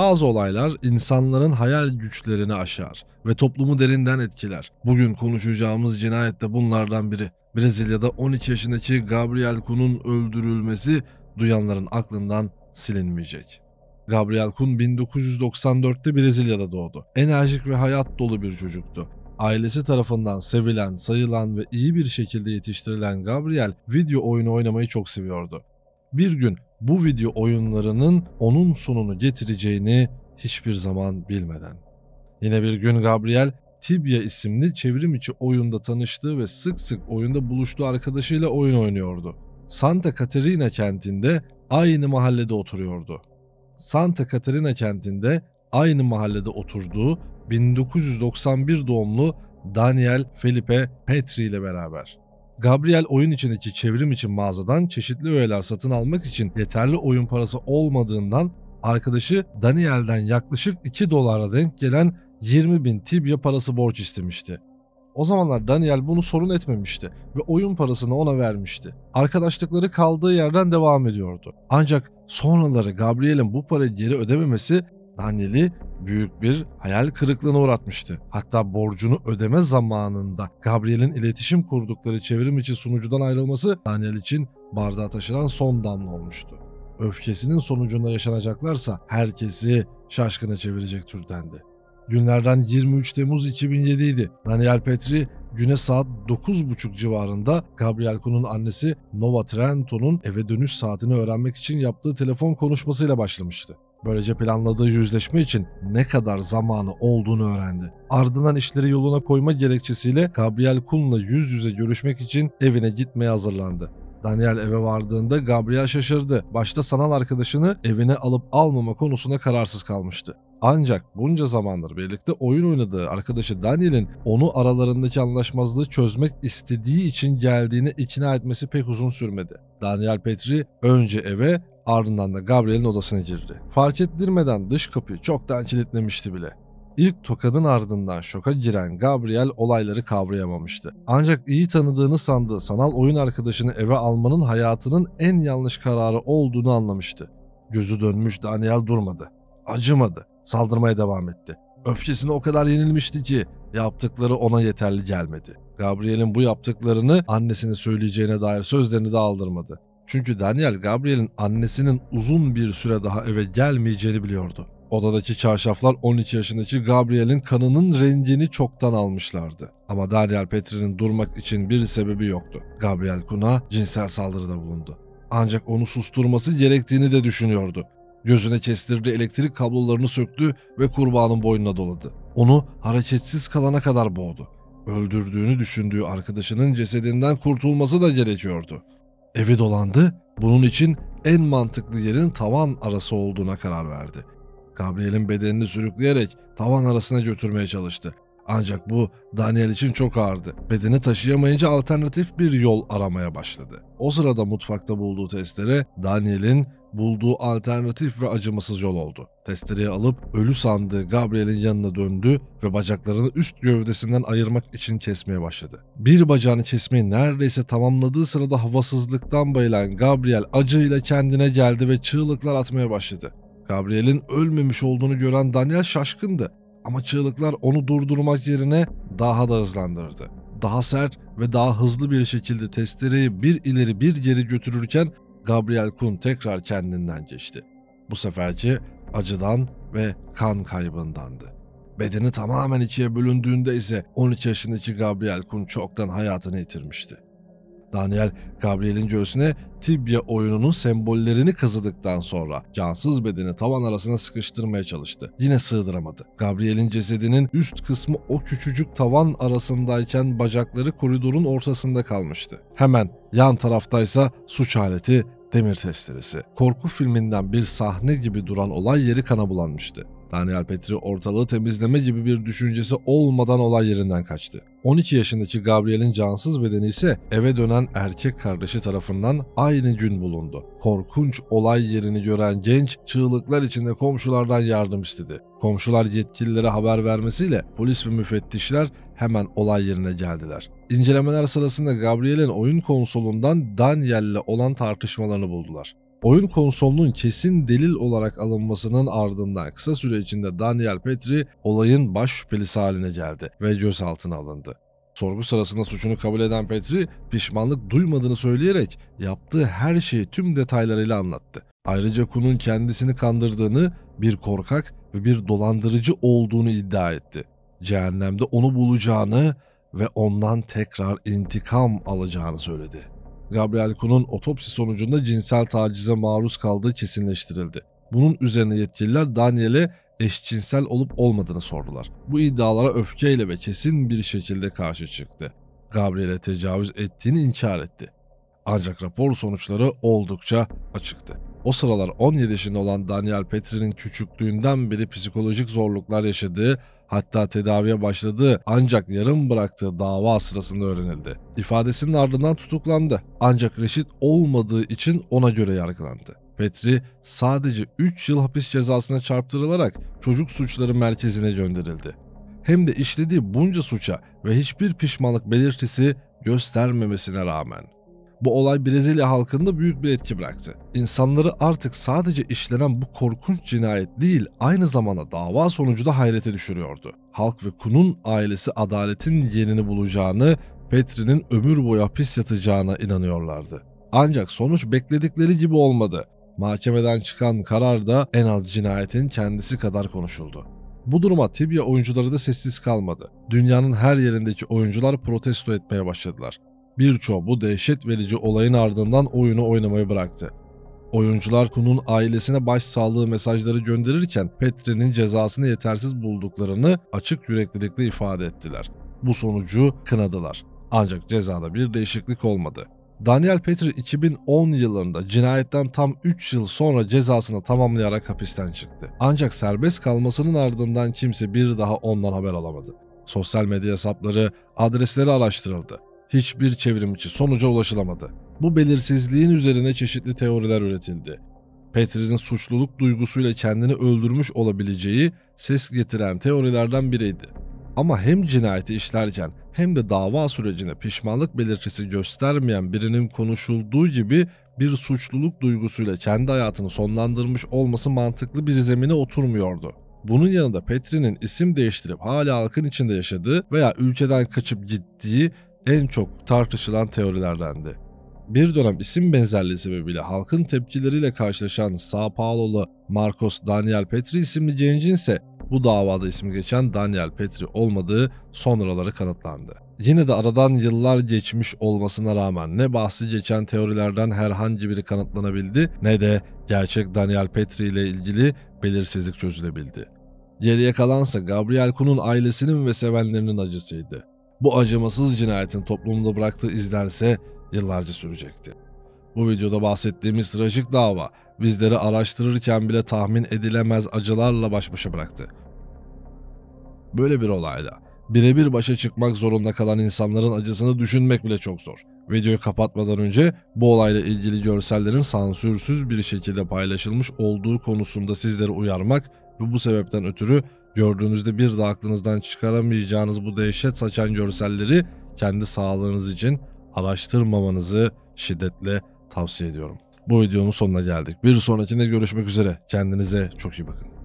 Bazı olaylar insanların hayal güçlerini aşar ve toplumu derinden etkiler. Bugün konuşacağımız cinayet de bunlardan biri. Brezilya'da 12 yaşındaki Gabriel Kun'un öldürülmesi duyanların aklından silinmeyecek. Gabriel Kun 1994'te Brezilya'da doğdu. Enerjik ve hayat dolu bir çocuktu. Ailesi tarafından sevilen, sayılan ve iyi bir şekilde yetiştirilen Gabriel video oyunu oynamayı çok seviyordu. Bir gün bu video oyunlarının onun sonunu getireceğini hiçbir zaman bilmeden. Yine bir gün Gabriel Tibia isimli çevrim içi oyunda tanıştığı ve sık sık oyunda buluştuğu arkadaşıyla oyun oynuyordu. Santa Caterina kentinde aynı mahallede oturuyordu. Santa Caterina kentinde aynı mahallede oturduğu 1991 doğumlu Daniel Felipe Petri ile beraber. Gabriel oyun içindeki çevrim için mağazadan çeşitli öğeler satın almak için yeterli oyun parası olmadığından arkadaşı Daniel'den yaklaşık 2 dolara denk gelen 20 bin tibya parası borç istemişti. O zamanlar Daniel bunu sorun etmemişti ve oyun parasını ona vermişti. Arkadaşlıkları kaldığı yerden devam ediyordu. Ancak sonraları Gabriel'in bu parayı geri ödememesi Daniel'i büyük bir hayal kırıklığına uğratmıştı. Hatta borcunu ödeme zamanında Gabriel'in iletişim kurdukları çevrim içi sunucudan ayrılması Daniel için bardağa taşıran son damla olmuştu. Öfkesinin sonucunda yaşanacaklarsa herkesi şaşkına çevirecek türdendi. Günlerden 23 Temmuz 2007 idi. Daniel Petri güne saat 9.30 civarında Gabriel Kuhn'un annesi Nova Trento'nun eve dönüş saatini öğrenmek için yaptığı telefon konuşmasıyla başlamıştı. Böylece planladığı yüzleşme için ne kadar zamanı olduğunu öğrendi. Ardından işleri yoluna koyma gerekçesiyle Gabriel Kuhn'la yüz yüze görüşmek için evine gitmeye hazırlandı. Daniel eve vardığında Gabriel şaşırdı. Başta sanal arkadaşını evine alıp almama konusunda kararsız kalmıştı. Ancak bunca zamandır birlikte oyun oynadığı arkadaşı Daniel'in onu aralarındaki anlaşmazlığı çözmek istediği için geldiğini ikna etmesi pek uzun sürmedi. Daniel Petri önce eve Ardından da Gabriel'in odasına girdi. Fark ettirmeden dış kapıyı çoktan kilitlemişti bile. İlk tokadın ardından şoka giren Gabriel olayları kavrayamamıştı. Ancak iyi tanıdığını sandığı sanal oyun arkadaşını eve almanın hayatının en yanlış kararı olduğunu anlamıştı. Gözü dönmüş Daniel durmadı. Acımadı. Saldırmaya devam etti. Öfkesine o kadar yenilmişti ki yaptıkları ona yeterli gelmedi. Gabriel'in bu yaptıklarını annesine söyleyeceğine dair sözlerini de aldırmadı. Çünkü Daniel Gabriel'in annesinin uzun bir süre daha eve gelmeyeceğini biliyordu. Odadaki çarşaflar 12 yaşındaki Gabriel'in kanının rengini çoktan almışlardı. Ama Daniel Petri'nin durmak için bir sebebi yoktu. Gabriel Kuna cinsel saldırıda bulundu. Ancak onu susturması gerektiğini de düşünüyordu. Gözüne kestirdi elektrik kablolarını söktü ve kurbanın boynuna doladı. Onu hareketsiz kalana kadar boğdu. Öldürdüğünü düşündüğü arkadaşının cesedinden kurtulması da gerekiyordu. Evi dolandı, bunun için en mantıklı yerin tavan arası olduğuna karar verdi. Gabriel'in bedenini sürükleyerek tavan arasına götürmeye çalıştı. Ancak bu Daniel için çok ağırdı. Bedeni taşıyamayınca alternatif bir yol aramaya başladı. O sırada mutfakta bulduğu testere Daniel'in bulduğu alternatif ve acımasız yol oldu. Testereyi alıp ölü sandığı Gabriel'in yanına döndü ve bacaklarını üst gövdesinden ayırmak için kesmeye başladı. Bir bacağını kesmeyi neredeyse tamamladığı sırada havasızlıktan bayılan Gabriel acıyla kendine geldi ve çığlıklar atmaya başladı. Gabriel'in ölmemiş olduğunu gören Daniel şaşkındı. Ama çığlıklar onu durdurmak yerine daha da hızlandırdı. Daha sert ve daha hızlı bir şekilde testereyi bir ileri bir geri götürürken Gabriel Kun tekrar kendinden geçti. Bu seferki acıdan ve kan kaybındandı. Bedeni tamamen ikiye bölündüğünde ise 13 yaşındaki Gabriel Kun çoktan hayatını yitirmişti. Daniel Gabriel'in göğsüne tibya oyununun sembollerini kazıdıktan sonra cansız bedeni tavan arasına sıkıştırmaya çalıştı. Yine sığdıramadı. Gabriel'in cesedinin üst kısmı o küçücük tavan arasındayken bacakları koridorun ortasında kalmıştı. Hemen yan taraftaysa suç aleti demir testeresi. Korku filminden bir sahne gibi duran olay yeri kana bulanmıştı. Daniel Petri ortalığı temizleme gibi bir düşüncesi olmadan olay yerinden kaçtı. 12 yaşındaki Gabriel'in cansız bedeni ise eve dönen erkek kardeşi tarafından aynı gün bulundu. Korkunç olay yerini gören genç çığlıklar içinde komşulardan yardım istedi. Komşular yetkililere haber vermesiyle polis ve müfettişler hemen olay yerine geldiler. İncelemeler sırasında Gabriel'in oyun konsolundan Daniel'le olan tartışmalarını buldular. Oyun konsolunun kesin delil olarak alınmasının ardından kısa süre içinde Daniel Petri olayın baş şüphelisi haline geldi ve gözaltına alındı. Sorgu sırasında suçunu kabul eden Petri pişmanlık duymadığını söyleyerek yaptığı her şeyi tüm detaylarıyla anlattı. Ayrıca Kun'un kendisini kandırdığını, bir korkak ve bir dolandırıcı olduğunu iddia etti. Cehennemde onu bulacağını ve ondan tekrar intikam alacağını söyledi. Gabriel Kuhn'un otopsi sonucunda cinsel tacize maruz kaldığı kesinleştirildi. Bunun üzerine yetkililer Daniel'e eşcinsel olup olmadığını sordular. Bu iddialara öfkeyle ve kesin bir şekilde karşı çıktı. Gabriel'e tecavüz ettiğini inkar etti. Ancak rapor sonuçları oldukça açıktı. O sıralar 17 yaşında olan Daniel Petri'nin küçüklüğünden beri psikolojik zorluklar yaşadığı hatta tedaviye başladığı ancak yarım bıraktığı dava sırasında öğrenildi. İfadesinin ardından tutuklandı ancak reşit olmadığı için ona göre yargılandı. Petri sadece 3 yıl hapis cezasına çarptırılarak çocuk suçları merkezine gönderildi. Hem de işlediği bunca suça ve hiçbir pişmanlık belirtisi göstermemesine rağmen. Bu olay Brezilya halkında büyük bir etki bıraktı. İnsanları artık sadece işlenen bu korkunç cinayet değil, aynı zamanda dava sonucu da hayrete düşürüyordu. Halk ve Kun'un ailesi adaletin yerini bulacağını, Petri'nin ömür boyu hapis yatacağına inanıyorlardı. Ancak sonuç bekledikleri gibi olmadı. Mahkemeden çıkan karar da en az cinayetin kendisi kadar konuşuldu. Bu duruma Tibya oyuncuları da sessiz kalmadı. Dünyanın her yerindeki oyuncular protesto etmeye başladılar. Birçoğu bu dehşet verici olayın ardından oyunu oynamayı bıraktı. Oyuncular Kun'un ailesine başsağlığı mesajları gönderirken Petri'nin cezasını yetersiz bulduklarını açık yüreklilikle ifade ettiler. Bu sonucu kınadılar. Ancak cezada bir değişiklik olmadı. Daniel Petri 2010 yılında cinayetten tam 3 yıl sonra cezasını tamamlayarak hapisten çıktı. Ancak serbest kalmasının ardından kimse bir daha ondan haber alamadı. Sosyal medya hesapları, adresleri araştırıldı hiçbir çevrim çevrimiçi sonuca ulaşılamadı. Bu belirsizliğin üzerine çeşitli teoriler üretildi. Petri'nin suçluluk duygusuyla kendini öldürmüş olabileceği ses getiren teorilerden biriydi. Ama hem cinayeti işlerken hem de dava sürecine pişmanlık belirtisi göstermeyen birinin konuşulduğu gibi bir suçluluk duygusuyla kendi hayatını sonlandırmış olması mantıklı bir zemine oturmuyordu. Bunun yanında Petri'nin isim değiştirip hala halkın içinde yaşadığı veya ülkeden kaçıp gittiği en çok tartışılan teorilerdendi. Bir dönem isim benzerliği sebebiyle halkın tepkileriyle karşılaşan Sao Paulo'lu Marcos Daniel Petri isimli gencin ise bu davada ismi geçen Daniel Petri olmadığı sonraları kanıtlandı. Yine de aradan yıllar geçmiş olmasına rağmen ne bahsi geçen teorilerden herhangi biri kanıtlanabildi ne de gerçek Daniel Petri ile ilgili belirsizlik çözülebildi. Geriye kalansa Gabriel Kun'un ailesinin ve sevenlerinin acısıydı. Bu acımasız cinayetin toplumda bıraktığı izlerse yıllarca sürecekti. Bu videoda bahsettiğimiz trajik dava bizleri araştırırken bile tahmin edilemez acılarla baş başa bıraktı. Böyle bir olayda birebir başa çıkmak zorunda kalan insanların acısını düşünmek bile çok zor. Videoyu kapatmadan önce bu olayla ilgili görsellerin sansürsüz bir şekilde paylaşılmış olduğu konusunda sizleri uyarmak ve bu sebepten ötürü Gördüğünüzde bir de aklınızdan çıkaramayacağınız bu dehşet saçan görselleri kendi sağlığınız için araştırmamanızı şiddetle tavsiye ediyorum. Bu videonun sonuna geldik. Bir sonrakinde görüşmek üzere. Kendinize çok iyi bakın.